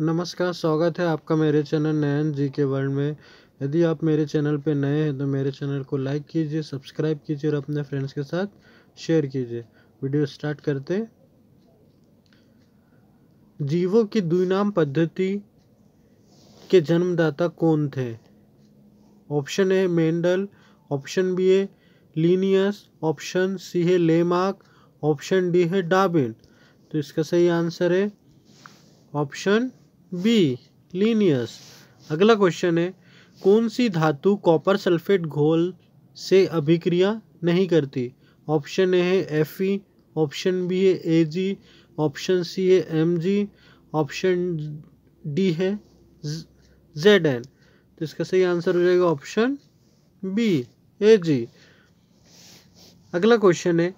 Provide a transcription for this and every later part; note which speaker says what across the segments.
Speaker 1: नमस्कार स्वागत है आपका मेरे चैनल नयन जी के वर्ल्ड में यदि आप मेरे चैनल पर नए हैं तो मेरे चैनल को लाइक कीजिए सब्सक्राइब कीजिए और अपने फ्रेंड्स के साथ शेयर कीजिए वीडियो स्टार्ट करते जीवों की द्विनाम पद्धति के जन्मदाता कौन थे option A Mendel option B है लीनियस ऑप्शन सी है लेमार्क ऑप्शन डी है डाबिन तो इसका सही आंसर है ऑप्शन बी लीनियस अगला क्वेश्चन है कौन सी धातु कॉपर सल्फेट घोल से अभिक्रिया नहीं करती ऑप्शन ए है एफ ई ऑप्शन बी है ए जी ऑप्शन सी है एम जी ऑप्शन डी है जेड एन तो इसका सही आंसर हो जाएगा ऑप्शन बी ए जी अगला क्वेश्चन है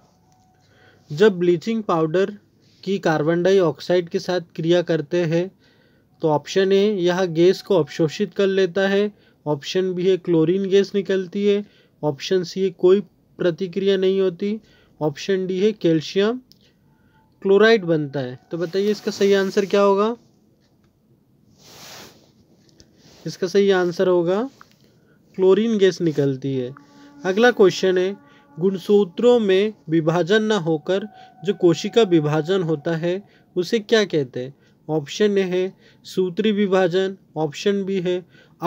Speaker 1: जब ब्लीचिंग पाउडर की कार्बन डाइऑक्साइड के साथ क्रिया करते हैं तो ऑप्शन ए यह गैस को अवशोषित कर लेता है ऑप्शन बी है क्लोरीन गैस निकलती है ऑप्शन सी है कोई प्रतिक्रिया नहीं होती ऑप्शन डी है कैल्शियम क्लोराइड बनता है तो बताइए इसका सही आंसर क्या होगा इसका सही आंसर होगा क्लोरीन गैस निकलती है अगला क्वेश्चन है गुणसूत्रों में विभाजन न होकर जो कोशिका विभाजन होता है उसे क्या कहते हैं ऑप्शन ए है सूत्री विभाजन ऑप्शन बी है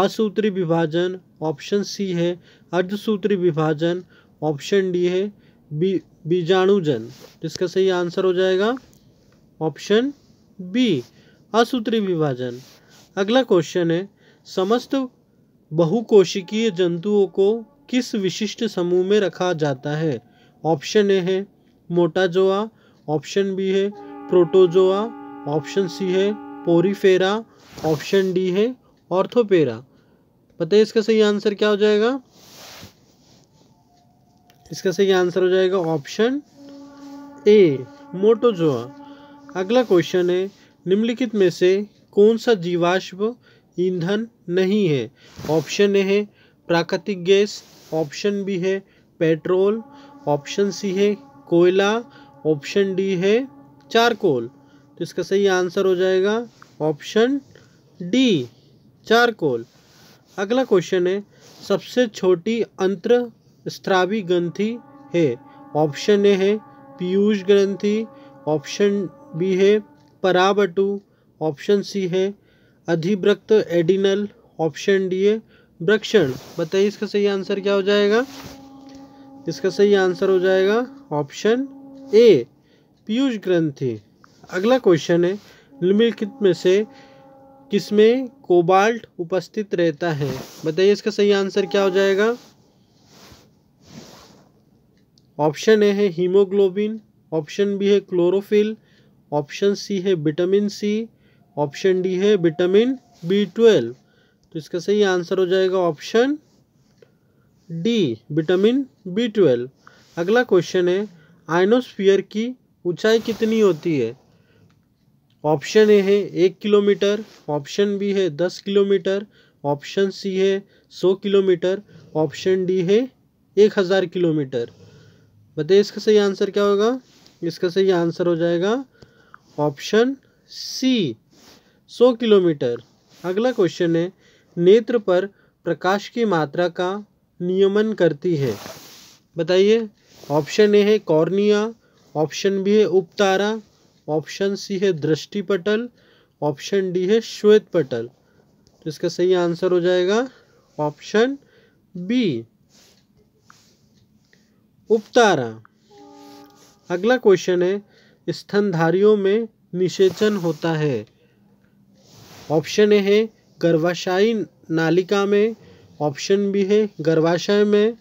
Speaker 1: असूत्री विभाजन ऑप्शन सी है अर्धसूत्री विभाजन ऑप्शन डी है बी बीजाणुजन तो इसका सही आंसर हो जाएगा ऑप्शन बी असूत्री विभाजन अगला क्वेश्चन है समस्त बहुकोशिकीय जंतुओं को किस विशिष्ट समूह में रखा जाता है ऑप्शन ए है मोटाजोआ ऑप्शन बी है प्रोटोजोआ ऑप्शन सी है पोरीफेरा ऑप्शन डी है ऑर्थोपेरा पता है इसका सही आंसर क्या हो जाएगा इसका सही आंसर हो जाएगा ऑप्शन ए मोटोजोआ अगला क्वेश्चन है निम्नलिखित में से कौन सा जीवाश्म ईंधन नहीं है ऑप्शन ए है प्राकृतिक गैस ऑप्शन बी है पेट्रोल ऑप्शन सी है कोयला ऑप्शन डी है चारकोल तो इसका सही आंसर हो जाएगा ऑप्शन डी चारकोल अगला क्वेश्चन है सबसे छोटी अंतर स्त्रावी ग्रंथि है ऑप्शन ए है पीयूष ग्रंथि ऑप्शन बी है पराबटू ऑप्शन सी है अधिव्रक्त एडिनल ऑप्शन डी है वृक्षण बताइए इसका सही आंसर क्या हो जाएगा इसका सही आंसर हो जाएगा ऑप्शन ए पीयूष ग्रंथि अगला क्वेश्चन है निम्नलिखित में से किसमें कोबाल्ट उपस्थित रहता है बताइए इसका सही आंसर क्या हो जाएगा ऑप्शन ए है हीमोग्लोबिन ऑप्शन बी है क्लोरोफिल ऑप्शन सी है विटामिन सी ऑप्शन डी है विटामिन बी ट्वेल्व तो इसका सही आंसर हो जाएगा option D vitamin B twelve अगला क्वेश्चन है आइनोस्फीयर की ऊंचाई कितनी होती है ऑप्शन ए है एक किलोमीटर ऑप्शन बी है दस किलोमीटर ऑप्शन सी है सौ किलोमीटर ऑप्शन डी है एक हज़ार किलोमीटर बताइए इसका सही आंसर क्या होगा इसका सही आंसर हो जाएगा ऑप्शन सी सौ किलोमीटर अगला क्वेश्चन है नेत्र पर प्रकाश की मात्रा का नियमन करती है बताइए ऑप्शन ए है कॉर्निया ऑप्शन बी है उपतारा ऑप्शन सी है दृष्टि पटल ऑप्शन डी है श्वेत पटल तो इसका सही आंसर हो जाएगा ऑप्शन बी उपतारा अगला क्वेश्चन है स्तनधारियों में निषेचन होता है ऑप्शन ए है गर्भाशयी नालिका में ऑप्शन बी है गर्भाशय में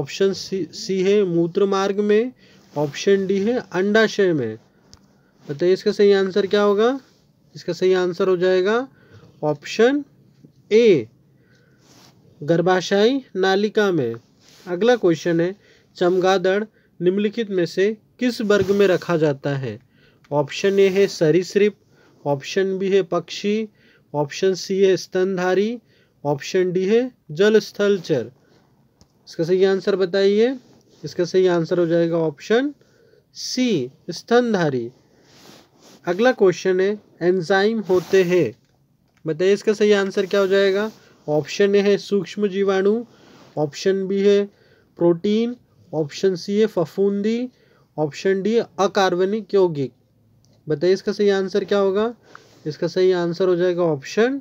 Speaker 1: ऑप्शन सी सी है मूत्र मार्ग में ऑप्शन डी है अंडाशय में बताइए इसका सही आंसर क्या होगा इसका सही आंसर हो जाएगा ऑप्शन ए गर्भाशयी नालिका में अगला क्वेश्चन है चमगादड़ निम्नलिखित में से किस वर्ग में रखा जाता है ऑप्शन ए है सरीसृप ऑप्शन बी है पक्षी ऑप्शन सी है स्तनधारी ऑप्शन डी है जल चर इसका सही आंसर बताइए इसका सही आंसर हो जाएगा ऑप्शन सी स्तनधारी अगला क्वेश्चन है एंजाइम होते हैं बताइए इसका सही आंसर क्या हो जाएगा ऑप्शन ए है सूक्ष्म जीवाणु ऑप्शन बी है प्रोटीन ऑप्शन सी है फफूंदी ऑप्शन डी अकार्बनिक यौगिक बताइए इसका सही आंसर क्या होगा इसका सही आंसर हो जाएगा ऑप्शन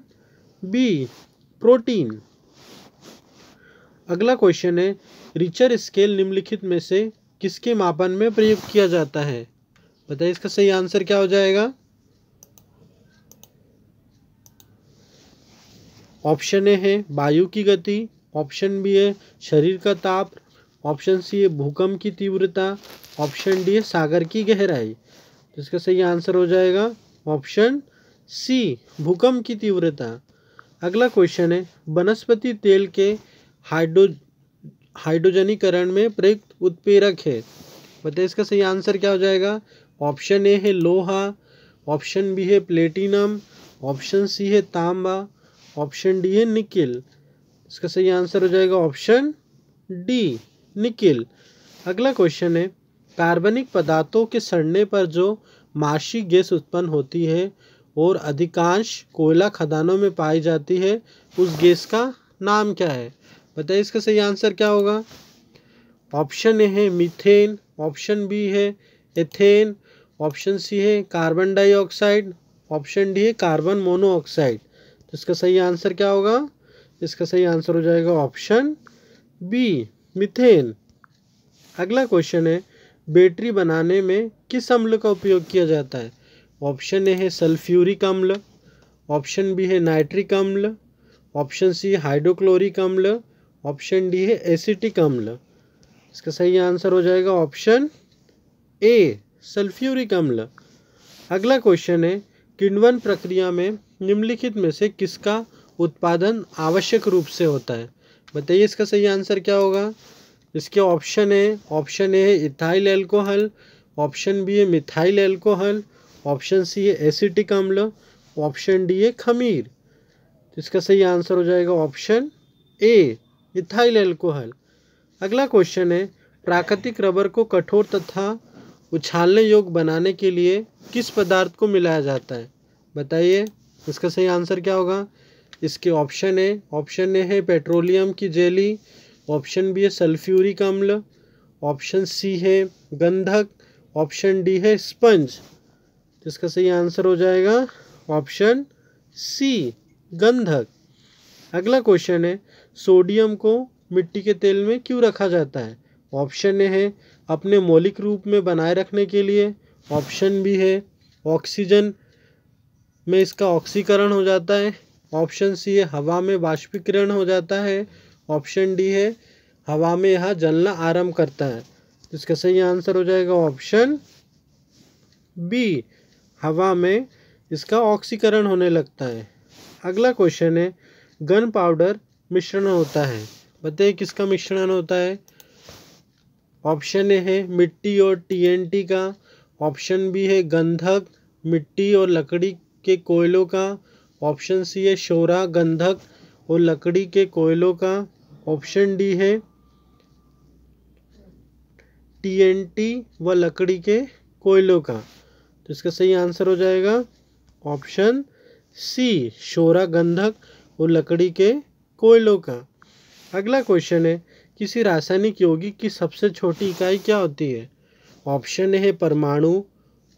Speaker 1: बी प्रोटीन अगला क्वेश्चन है रिचर स्केल निम्नलिखित में से किसके मापन में प्रयोग किया जाता है बताइए इसका सही आंसर क्या हो जाएगा ऑप्शन ए है वायु की गति ऑप्शन बी है शरीर का ताप ऑप्शन सी है भूकंप की तीव्रता ऑप्शन डी है सागर की गहराई तो इसका सही आंसर हो जाएगा ऑप्शन सी भूकंप की तीव्रता अगला क्वेश्चन है वनस्पति तेल के हाइड्रो हाइड्रोजनीकरण में प्रयुक्त उत्पेरक है बताइए इसका सही आंसर क्या हो जाएगा ऑप्शन ए है लोहा ऑप्शन बी है प्लेटिनम ऑप्शन सी है तांबा ऑप्शन डी है निकिल इसका सही आंसर हो जाएगा ऑप्शन डी निकिल अगला क्वेश्चन है कार्बनिक पदार्थों के सड़ने पर जो मार्शी गैस उत्पन्न होती है और अधिकांश कोयला खदानों में पाई जाती है उस गैस का नाम क्या है बताइए इसका सही आंसर क्या होगा ऑप्शन ए है मीथेन ऑप्शन बी है एथेन ऑप्शन सी है कार्बन डाइऑक्साइड ऑप्शन डी है कार्बन मोनोऑक्साइड तो इसका सही आंसर क्या होगा इसका सही आंसर हो जाएगा ऑप्शन बी मिथेन अगला क्वेश्चन है बैटरी बनाने में किस अम्ल का उपयोग किया जाता है ऑप्शन ए है सल्फ्यूरिक अम्ल ऑप्शन बी है नाइट्रिक अम्ल ऑप्शन सी हाइड्रोक्लोरिक अम्ल ऑप्शन डी है एसिटिक अम्ल इसका सही आंसर हो जाएगा ऑप्शन ए सल्फ्यूरिक अम्ल अगला क्वेश्चन है किण्वन प्रक्रिया में निम्नलिखित में से किसका उत्पादन आवश्यक रूप से होता है बताइए इसका सही आंसर क्या होगा इसके ऑप्शन है ऑप्शन ए है इथाइल एल्कोहल ऑप्शन बी है मिथाइल एल्कोहल ऑप्शन सी है एसिटिक अम्ल ऑप्शन डी है खमीर तो इसका सही आंसर हो जाएगा ऑप्शन ए इथाइल एल्कोहल अगला क्वेश्चन है प्राकृतिक रबर को कठोर तथा उछालने योग्य बनाने के लिए किस पदार्थ को मिलाया जाता है बताइए इसका सही आंसर क्या होगा इसके ऑप्शन है ऑप्शन ए है पेट्रोलियम की जेली ऑप्शन बी है सल्फ्यूरिक अम्ल ऑप्शन सी है गंधक ऑप्शन डी है स्पंज इसका सही आंसर हो जाएगा ऑप्शन सी गंधक अगला क्वेश्चन है सोडियम को मिट्टी के तेल में क्यों रखा जाता है ऑप्शन ए है अपने मौलिक रूप में बनाए रखने के लिए ऑप्शन भी है ऑक्सीजन में इसका ऑक्सीकरण हो जाता है ऑप्शन सी है हवा में बाष्पीकरण हो जाता है ऑप्शन डी है हवा में यह जलना आरंभ करता है तो इसका सही आंसर हो जाएगा ऑप्शन बी हवा में इसका ऑक्सीकरण होने लगता है अगला क्वेश्चन है गन पाउडर मिश्रण होता है बताइए किसका मिश्रण होता है ऑप्शन ए है मिट्टी और टीएनटी का ऑप्शन बी है गंधक मिट्टी और लकड़ी के कोयलों का ऑप्शन सी है शोरा गंधक और लकड़ी के कोयलों का ऑप्शन डी है टीएनटी व लकड़ी के कोयलों का तो इसका सही आंसर हो जाएगा ऑप्शन सी शोरा गंधक और लकड़ी के कोयलों का अगला क्वेश्चन है किसी रासायनिक यौगिक की सबसे छोटी इकाई क्या होती है ऑप्शन है परमाणु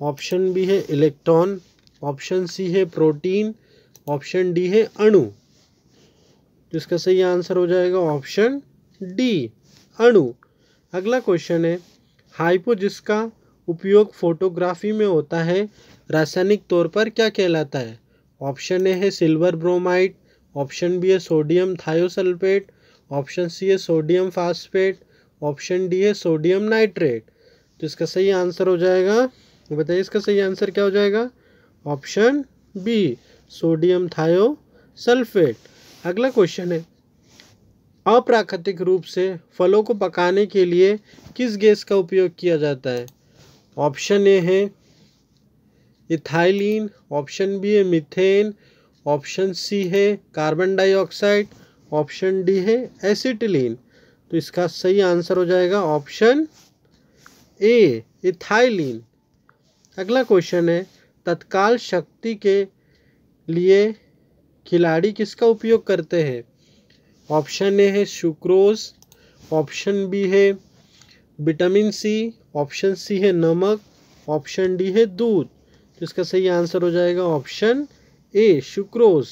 Speaker 1: ऑप्शन बी है इलेक्ट्रॉन ऑप्शन सी है प्रोटीन ऑप्शन डी है अणु जिसका सही आंसर हो जाएगा ऑप्शन डी अणु अगला क्वेश्चन है हाइपो जिसका उपयोग फोटोग्राफी में होता है रासायनिक तौर पर क्या कहलाता है ऑप्शन ए है सिल्वर ब्रोमाइड ऑप्शन बी है सोडियम थायोसल्फेट ऑप्शन सी है सोडियम फास्फेट ऑप्शन डी है सोडियम नाइट्रेट तो इसका सही आंसर हो जाएगा बताइए इसका सही आंसर क्या हो जाएगा option B sodium thiosulphate अगला क्वेश्चन है अप्राकृतिक रूप से फलों को पकाने के लिए किस गैस का उपयोग किया जाता है ऑप्शन ए है इथाइलिन ऑप्शन बी है मिथेन ऑप्शन सी है कार्बन डाइऑक्साइड ऑप्शन डी है एसिटिलीन तो इसका सही आंसर हो जाएगा ऑप्शन ए इथाइलिन अगला क्वेश्चन है तत्काल शक्ति के लिए खिलाड़ी किसका उपयोग करते हैं ऑप्शन ए है शुक्रोज ऑप्शन बी है विटामिन सी ऑप्शन सी है नमक ऑप्शन डी है दूध तो इसका सही आंसर हो जाएगा ऑप्शन ए शुक्रोज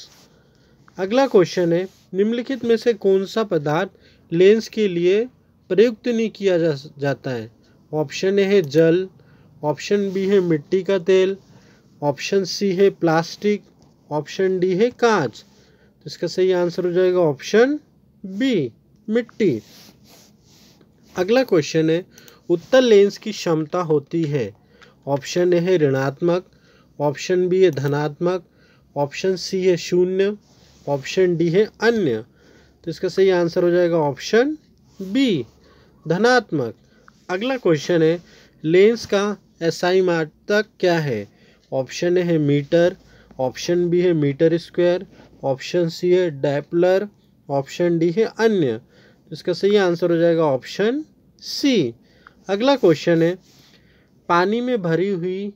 Speaker 1: अगला क्वेश्चन है निम्नलिखित में से कौन सा पदार्थ लेंस के लिए प्रयुक्त नहीं किया जा जाता है ऑप्शन ए है जल ऑप्शन बी है मिट्टी का तेल ऑप्शन सी है प्लास्टिक ऑप्शन डी है कांच तो इसका सही आंसर हो जाएगा ऑप्शन बी मिट्टी अगला क्वेश्चन है उत्तर लेंस की क्षमता होती है ऑप्शन ए है ऋणात्मक ऑप्शन बी है धनात्मक ऑप्शन सी है शून्य ऑप्शन डी है अन्य तो इसका सही आंसर हो जाएगा ऑप्शन बी धनात्मक अगला क्वेश्चन है लेंस का एसआई मात्रक क्या है ऑप्शन ए है मीटर ऑप्शन बी है मीटर स्क्वायर ऑप्शन सी है डैपलर ऑप्शन डी है अन्य तो इसका सही आंसर हो जाएगा ऑप्शन सी अगला क्वेश्चन है पानी में भरी हुई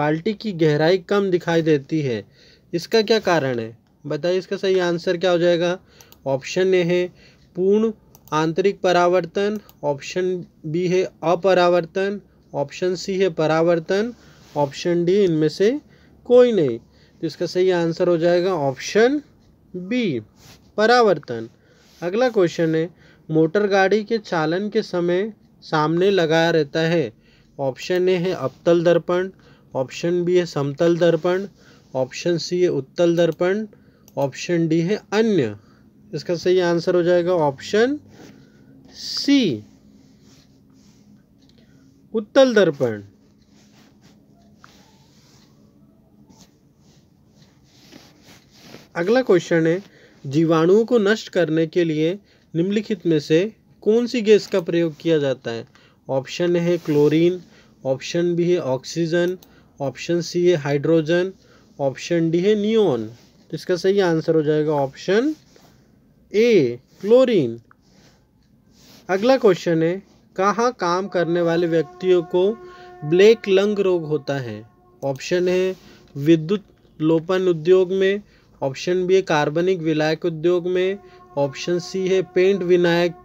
Speaker 1: बाल्टी की गहराई कम दिखाई देती है इसका क्या कारण है बताइए इसका सही आंसर क्या हो जाएगा ऑप्शन ए है पूर्ण आंतरिक परावर्तन ऑप्शन बी है अपरावर्तन ऑप्शन सी है परावर्तन ऑप्शन डी इनमें से कोई नहीं तो इसका सही आंसर हो जाएगा ऑप्शन बी परावर्तन अगला क्वेश्चन है मोटर गाड़ी के चालन के समय सामने लगाया रहता है ऑप्शन ए है अवतल दर्पण ऑप्शन बी है समतल दर्पण ऑप्शन सी है उत्तल दर्पण ऑप्शन डी है अन्य इसका सही आंसर हो जाएगा ऑप्शन सी उत्तल दर्पण अगला क्वेश्चन है जीवाणुओं को नष्ट करने के लिए निम्नलिखित में से कौन सी गैस का प्रयोग किया जाता है ऑप्शन है क्लोरीन ऑप्शन बी है ऑक्सीजन ऑप्शन सी है हाइड्रोजन ऑप्शन डी है नियोन इसका सही आंसर हो जाएगा ऑप्शन ए क्लोरीन अगला क्वेश्चन है कहाँ काम करने वाले व्यक्तियों को ब्लैक लंग रोग होता है ऑप्शन है विद्युत लोपन उद्योग में ऑप्शन बी है कार्बनिक विलायक उद्योग में ऑप्शन सी है पेंट विनायक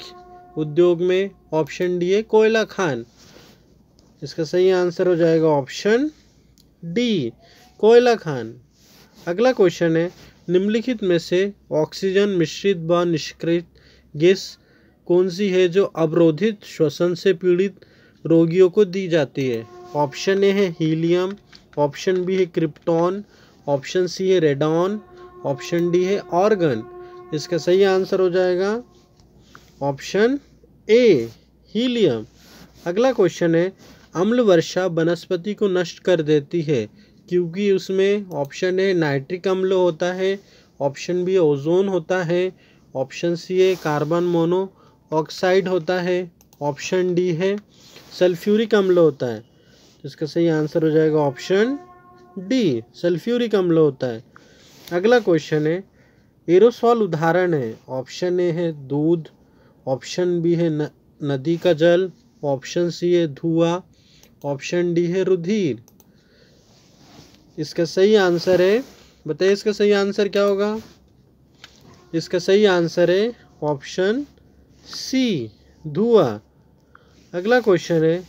Speaker 1: उद्योग में ऑप्शन डी है कोयला खान इसका सही आंसर हो जाएगा ऑप्शन डी कोयला खान अगला क्वेश्चन है निम्नलिखित में से ऑक्सीजन मिश्रित व निष्क्रित गैस कौन सी है जो अवरोधित श्वसन से पीड़ित रोगियों को दी जाती है ऑप्शन ए है हीलियम ऑप्शन बी है क्रिप्टॉन ऑप्शन सी है रेडॉन ऑप्शन डी है ऑर्गन इसका सही आंसर हो जाएगा ऑप्शन ए हीलियम अगला क्वेश्चन है अम्ल वर्षा वनस्पति को नष्ट कर देती है क्योंकि उसमें ऑप्शन ए नाइट्रिक अम्ल होता है ऑप्शन बी ओजोन होता है ऑप्शन सी है कार्बन मोनोऑक्साइड होता है ऑप्शन डी है सल्फ्यूरिक अम्ल होता है तो इसका सही आंसर हो जाएगा ऑप्शन डी सल्फ्यूरिक अम्ल होता है अगला क्वेश्चन है एरोसॉल उदाहरण है ऑप्शन ए है दूध ऑप्शन बी है न, नदी का जल ऑप्शन सी है धुआं ऑप्शन डी है रुधिर इसका सही आंसर है बताइए इसका सही आंसर क्या होगा इसका सही आंसर है ऑप्शन सी धुआ अगला क्वेश्चन है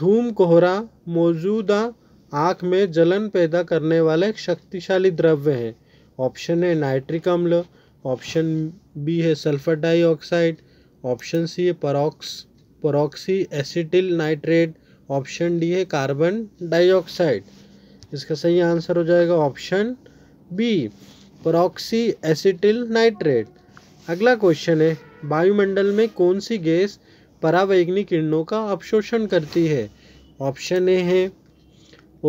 Speaker 1: धूम कोहरा मौजूदा आँख में जलन पैदा करने वाला एक शक्तिशाली द्रव्य है ऑप्शन है नाइट्रिक अम्ल ऑप्शन बी है सल्फर डाइऑक्साइड ऑप्शन सी है परॉक्स peroxy acetyl nitrate option D है कार्बन डाइऑक्साइड इसका सही आंसर हो जाएगा option B peroxy acetyl nitrate अगला क्वेश्चन है वायुमंडल में कौन सी गैस परावैग्निक किरणों का अवशोषण करती है ऑप्शन ए है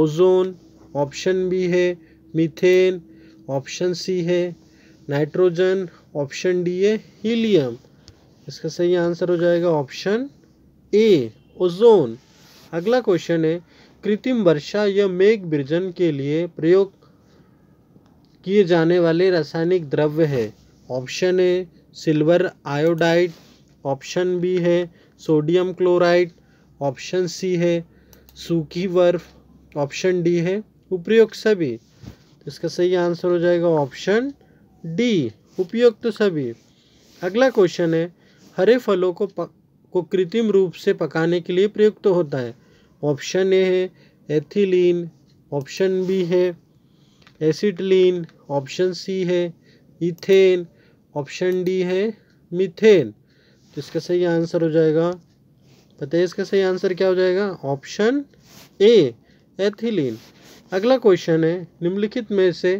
Speaker 1: ओजोन ऑप्शन बी है मीथेन ऑप्शन सी है नाइट्रोजन ऑप्शन डी है हीलियम इसका सही आंसर हो जाएगा ऑप्शन ए ओजोन अगला क्वेश्चन है कृत्रिम वर्षा या मेघ बिर्जन के लिए प्रयोग किए जाने वाले रासायनिक द्रव्य है option A silver iodide option B है सोडियम क्लोराइड ऑप्शन सी है सूखी बर्फ ऑप्शन डी है उपयोग सभी तो इसका सही आंसर हो जाएगा ऑप्शन डी उपयोग तो सभी अगला क्वेश्चन है हरे फलों को पक, को कृत्रिम रूप से पकाने के लिए प्रयुक्त तो होता है ऑप्शन ए है एथिलीन ऑप्शन बी है एसिटलीन ऑप्शन सी है इथेन ऑप्शन डी है मिथेन तो इसका सही आंसर हो जाएगा पता है इसका सही आंसर क्या हो जाएगा ऑप्शन ए एथिलीन अगला क्वेश्चन है निम्नलिखित में से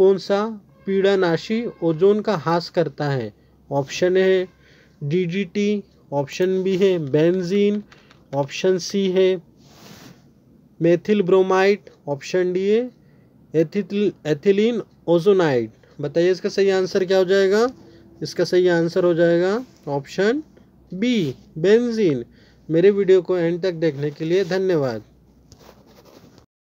Speaker 1: कौन सा पीड़ानाशी ओजोन का हास करता है ऑप्शन है डीडीटी ऑप्शन बी है बेंजीन ऑप्शन सी है मेथिल ब्रोमाइड ऑप्शन डी है एथिलीन ओजोनाइड बताइए इसका सही आंसर क्या हो जाएगा इसका सही आंसर हो जाएगा ऑप्शन बी बेंजीन मेरे वीडियो को एंड तक देखने के लिए धन्यवाद